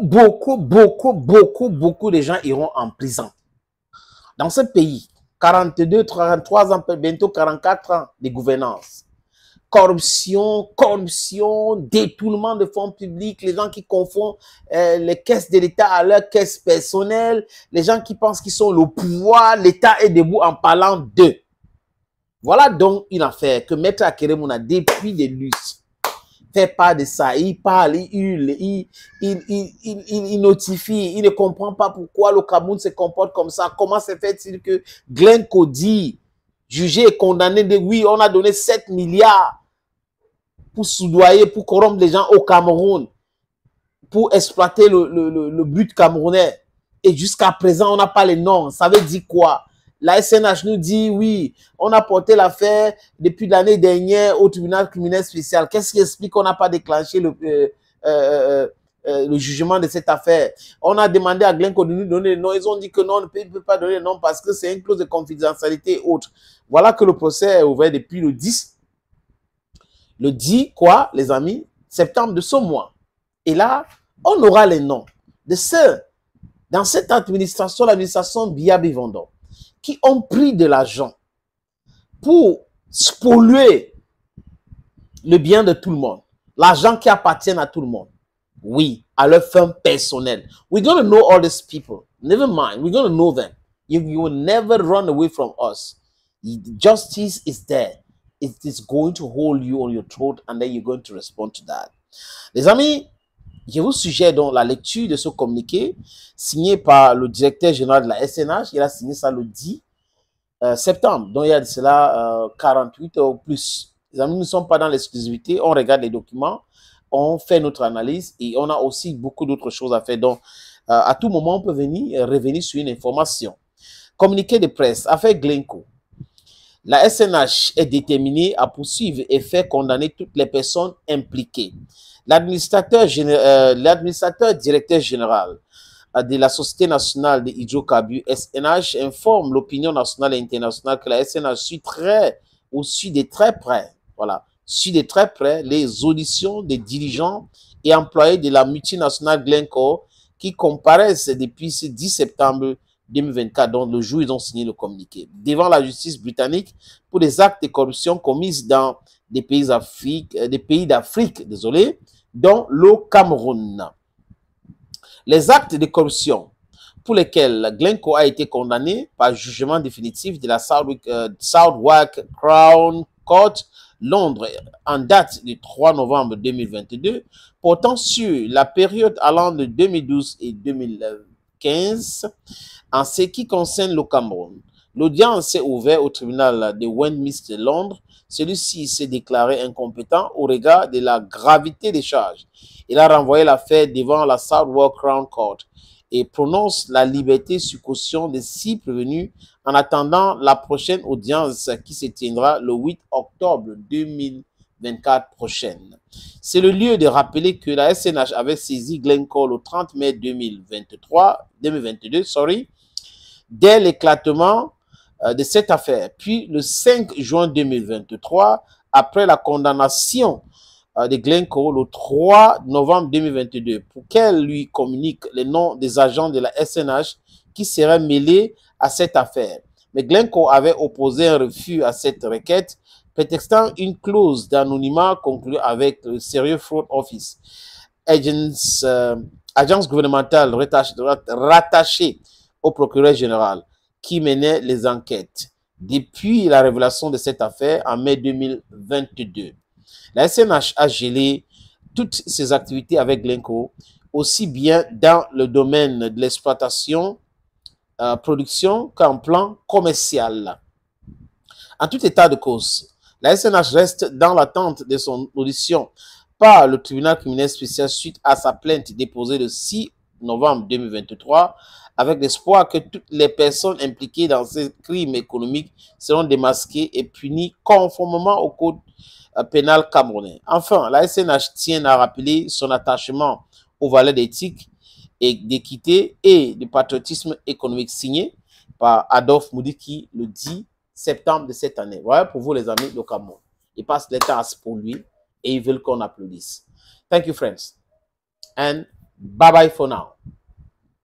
beaucoup, beaucoup, beaucoup, beaucoup, beaucoup de gens iront en prison. Dans ce pays, 42, 33 ans, bientôt 44 ans de gouvernance. Corruption, corruption, détournement de fonds publics, les gens qui confondent euh, les caisses de l'État à leurs caisses personnelles, les gens qui pensent qu'ils sont le pouvoir, l'État est debout en parlant d'eux. Voilà donc une affaire que Maître à a depuis les lustres fait pas de ça. Il parle, il hurle, il, il, il, notifie, il ne comprend pas pourquoi le Cameroun se comporte comme ça. Comment se fait-il que Glenn Cody, jugé et condamné de oui, on a donné 7 milliards pour soudoyer, pour corrompre les gens au Cameroun, pour exploiter le, le, le but camerounais. Et jusqu'à présent, on n'a pas les noms. Ça veut dire quoi la SNH nous dit, oui, on a porté l'affaire depuis l'année dernière au tribunal criminel spécial. Qu'est-ce qui explique qu'on n'a pas déclenché le, euh, euh, euh, jugement de cette affaire On a demandé à Glenco de nous donner le nom. Ils ont dit que non, on ne peut, pas donner le nom parce que c'est une clause de confidentialité et autres. Voilà que le procès est ouvert depuis le 10. Le 10, quoi, les amis Septembre de ce mois. Et là, on aura les noms de ceux dans cette administration, l'administration Biabi Vendôme, qui ont pris de l'argent pour polluer le bien de tout le monde, l'argent qui appartient à tout le monde. Oui, à leur fin personnelle. We're going to know all these people. Never mind, we're going to know them. You, you will never run away from us. Justice is there. It is going to hold you on your throat and then you're going to respond to that. Les amis, je vous suggère donc la lecture de ce communiqué signé par le directeur général de la SNH. Il a signé ça le 10 euh, septembre. Donc, il y a de cela 48 euh, ou plus. amis, nous ne sommes pas dans l'exclusivité. On regarde les documents, on fait notre analyse et on a aussi beaucoup d'autres choses à faire. Donc, euh, à tout moment, on peut venir revenir sur une information. Communiqué de presse, affaire Glencoe. La SNH est déterminée à poursuivre et faire condamner toutes les personnes impliquées. L'administrateur euh, directeur général de la Société nationale de hydrocarbures SNH informe l'opinion nationale et internationale que la SNH suit très ou suit de très près, voilà, suit de très près les auditions des dirigeants et employés de la multinationale Glencore qui comparaissent depuis ce 10 septembre 2024, dont le jour où ils ont signé le communiqué, devant la justice britannique pour des actes de corruption commis dans des pays d'Afrique, euh, des pays d'Afrique, désolé, dont le Cameroun. Les actes de corruption pour lesquels Glencoe a été condamné par jugement définitif de la euh, Southwark, Crown Court Londres en date du 3 novembre 2022, portant sur la période allant de 2012 et 2020 en ce qui concerne le Cameroun. L'audience s'est ouverte au tribunal de Westminster, Londres. Celui-ci s'est déclaré incompétent au regard de la gravité des charges. Il a renvoyé l'affaire devant la Southwark Crown Court et prononce la liberté sous caution des six prévenus en attendant la prochaine audience qui se tiendra le 8 octobre 2024 prochaine. C'est le lieu de rappeler que la SNH avait saisi Glencore le 30 mai 2023 2022, sorry, dès l'éclatement euh, de cette affaire. Puis le 5 juin 2023, après la condamnation euh, de Glencoe le 3 novembre 2022 pour qu'elle lui communique les noms des agents de la SNH qui seraient mêlés à cette affaire. Mais Glencoe avait opposé un refus à cette requête, prétextant une clause d'anonymat conclue avec le Serious Fraud Office, Agents euh, agence gouvernementale rattachée au procureur général qui menait les enquêtes depuis la révélation de cette affaire en mai 2022. La SNH a gelé toutes ses activités avec Glencoe, aussi bien dans le domaine de l'exploitation, euh, production qu'en plan commercial. En tout état de cause, la SNH reste dans l'attente de son audition le tribunal criminel spécial suite à sa plainte déposée le 6 novembre 2023 avec l'espoir que toutes les personnes impliquées dans ces crimes économiques seront démasquées et punies conformément au code euh, pénal camerounais. Enfin, la SNH tient à rappeler son attachement aux valeurs d'éthique et d'équité et de patriotisme économique signé par Adolphe Moudiki le 10 septembre de cette année. Voilà pour vous les amis de Cameroun. Il passe les pour lui evil corner police. Thank you, friends. And bye-bye for now.